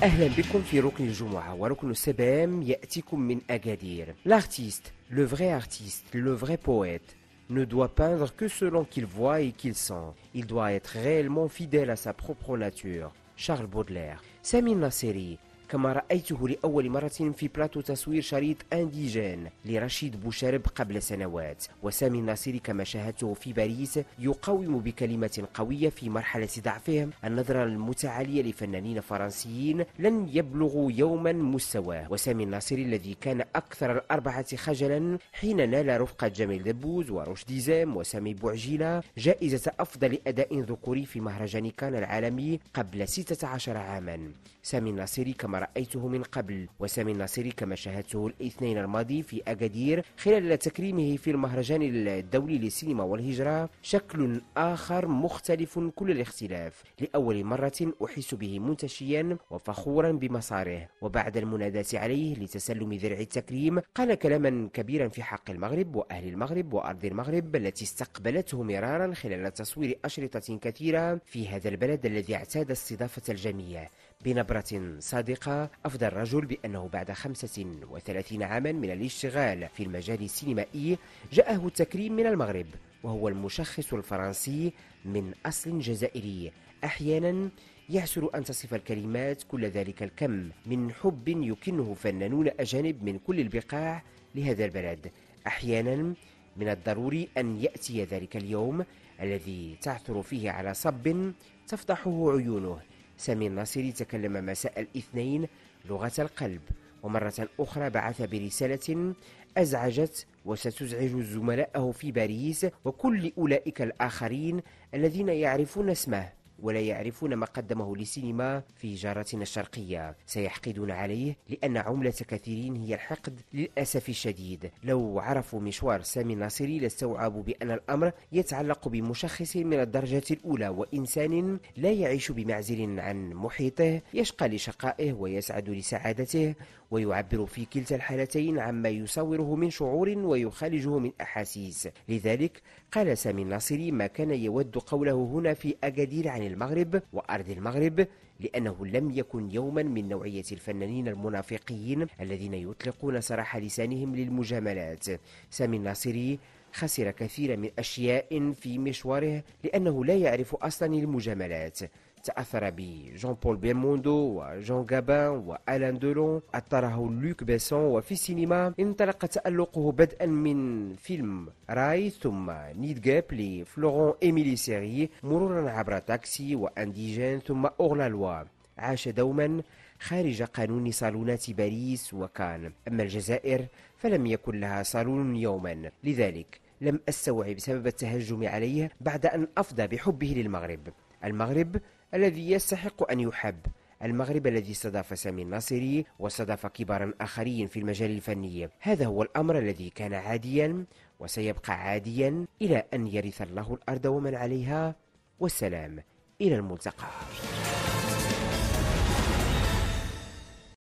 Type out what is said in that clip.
L'artiste, le vrai artiste, le vrai poète ne doit peindre que selon qu'il voit et qu'il sent. Il doit être réellement fidèle à sa propre nature. Charles Baudelaire. Samir Nasseri, كما رأيته لأول مرة في بلاتو تصوير شريط أنديجان لرشيد بوشرب قبل سنوات وسامي الناصري كما شاهدته في باريس يقاوم بكلمة قوية في مرحلة ضعفهم النظرة المتعالية لفنانين فرنسيين لن يبلغوا يوما مستواه وسامي الناصري الذي كان أكثر الأربعة خجلا حين نال رفقة جميل دبوز ورشدي زام وسامي بوعجيلة جائزة أفضل أداء ذكوري في مهرجان كان العالمي قبل 16 عاما سامي الناصري كما رأيته من قبل وسامي الناصري كما شاهدته الاثنين الماضي في أكادير خلال تكريمه في المهرجان الدولي للسينما والهجرة شكل آخر مختلف كل الاختلاف لأول مرة أحس به منتشيا وفخورا بمساره وبعد المناداة عليه لتسلم درع التكريم قال كلاما كبيرا في حق المغرب وأهل المغرب وأرض المغرب التي استقبلته مرارا خلال تصوير أشرطة كثيرة في هذا البلد الذي اعتاد استضافة الجميع بنبرة صادقة أفضى الرجل بأنه بعد 35 عاما من الاشتغال في المجال السينمائي جاءه التكريم من المغرب وهو المشخص الفرنسي من أصل جزائري أحيانا يعسر أن تصف الكلمات كل ذلك الكم من حب يكنه فنانون أجانب من كل البقاع لهذا البلد أحيانا من الضروري أن يأتي ذلك اليوم الذي تعثر فيه على صب تفضحه عيونه سامي الناصري تكلم مساء الاثنين لغة القلب ومرة أخرى بعث برسالة أزعجت وستزعج زملائه في باريس وكل أولئك الآخرين الذين يعرفون اسمه ولا يعرفون ما قدمه للسينما في جارتنا الشرقية سيحقدون عليه لأن عملة كثيرين هي الحقد للأسف الشديد لو عرفوا مشوار سامي الناصري لاستوعبوا بأن الأمر يتعلق بمشخص من الدرجة الأولى وإنسان لا يعيش بمعزل عن محيطه يشقى لشقائه ويسعد لسعادته ويعبر في كلتا الحالتين عما يصوره من شعور ويخالجه من أحاسيس لذلك قال سامي الناصري ما كان يود قوله هنا في أكادير عن المغرب وأرض المغرب لأنه لم يكن يوما من نوعية الفنانين المنافقين الذين يطلقون سراح لسانهم للمجاملات سامي الناصري خسر كثير من أشياء في مشواره لأنه لا يعرف أصلا المجاملات تأثر به جون بول بيموندو وجون غابان وألان دولون أثره لوك بيسون وفي السينما انطلق تألقه بدءا من فيلم راي ثم نيد جاب لفلورون إيميلي سيري مرورا عبر تاكسي وأنديجين ثم لوا عاش دوما خارج قانون صالونات باريس وكان أما الجزائر فلم يكن لها صالون يوما لذلك لم أستوعب سبب التهجم عليه بعد أن أفضى بحبه للمغرب المغرب الذي يستحق أن يحب المغرب الذي استضاف سامي الناصري واستضاف كبارا آخرين في المجال الفني هذا هو الأمر الذي كان عاديا وسيبقى عاديا إلى أن يرث الله الأرض ومن عليها والسلام إلى الملتقى